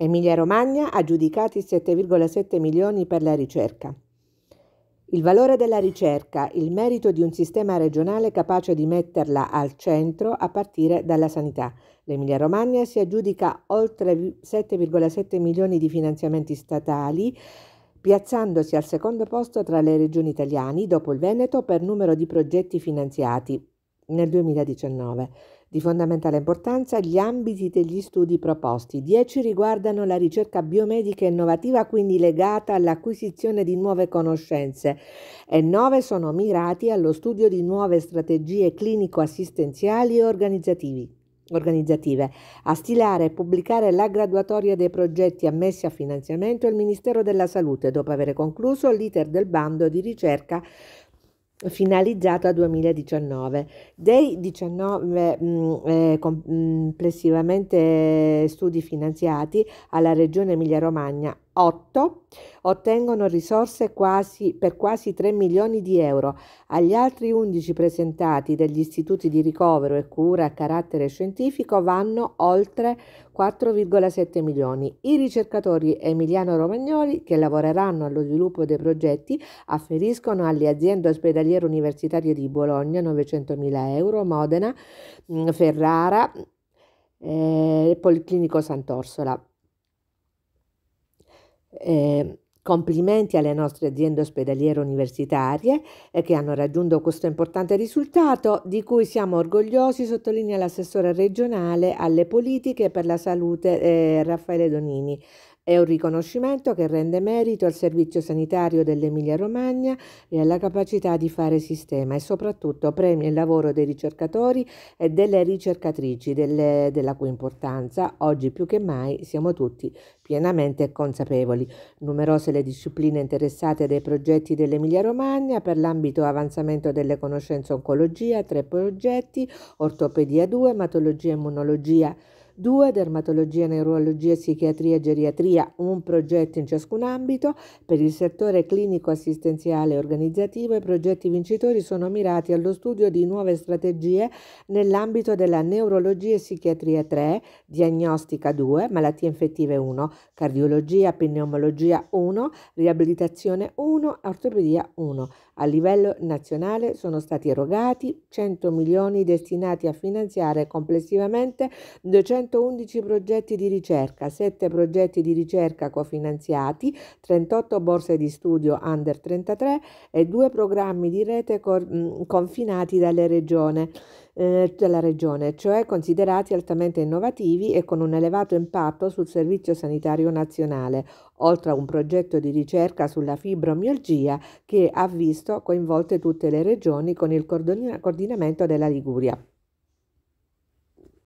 Emilia Romagna ha giudicati 7,7 milioni per la ricerca. Il valore della ricerca, il merito di un sistema regionale capace di metterla al centro a partire dalla sanità. L'Emilia Romagna si aggiudica oltre 7,7 milioni di finanziamenti statali, piazzandosi al secondo posto tra le regioni italiane dopo il Veneto per numero di progetti finanziati nel 2019. Di fondamentale importanza gli ambiti degli studi proposti. Dieci riguardano la ricerca biomedica innovativa, quindi legata all'acquisizione di nuove conoscenze, e nove sono mirati allo studio di nuove strategie clinico-assistenziali e organizzativi organizzative, a stilare e pubblicare la graduatoria dei progetti ammessi a finanziamento il Ministero della Salute dopo aver concluso l'iter del bando di ricerca finalizzato a 2019. Dei 19 mh, mm, eh, mm, complessivamente studi finanziati alla Regione Emilia-Romagna 8 ottengono risorse quasi, per quasi 3 milioni di euro. Agli altri 11 presentati dagli istituti di ricovero e cura a carattere scientifico vanno oltre 4,7 milioni. I ricercatori emiliano-romagnoli che lavoreranno allo sviluppo dei progetti afferiscono alle aziende ospedaliere universitarie di Bologna 900.000 euro, Modena, Ferrara eh, e eh, Policlinico Sant'Orsola. Eh, Complimenti alle nostre aziende ospedaliere universitarie eh, che hanno raggiunto questo importante risultato di cui siamo orgogliosi, sottolinea l'assessore regionale alle politiche per la salute eh, Raffaele Donini, è un riconoscimento che rende merito al servizio sanitario dell'Emilia-Romagna e alla capacità di fare sistema e soprattutto premia il lavoro dei ricercatori e delle ricercatrici, delle, della cui importanza oggi più che mai siamo tutti pienamente consapevoli. Numerose le discipline interessate dai progetti dell'Emilia-Romagna per l'ambito avanzamento delle conoscenze oncologia, tre progetti, ortopedia 2, matologia e immunologia due, dermatologia, neurologia, psichiatria e geriatria, un progetto in ciascun ambito, per il settore clinico assistenziale e organizzativo i progetti vincitori sono mirati allo studio di nuove strategie nell'ambito della neurologia e psichiatria 3, diagnostica 2, malattie infettive 1, cardiologia, pneumologia 1, riabilitazione 1, ortopedia 1. A livello nazionale sono stati erogati 100 milioni destinati a finanziare complessivamente 200 111 progetti di ricerca, 7 progetti di ricerca cofinanziati, 38 borse di studio under 33 e 2 programmi di rete co- mm, confinati dalla regione, eh, dalla regione, cioè considerati altamente innovativi e con un elevato impatto sul Servizio Sanitario Nazionale, oltre a un progetto di ricerca sulla fibromialgia che ha visto coinvolte tutte le regioni con il coordinamento della Liguria.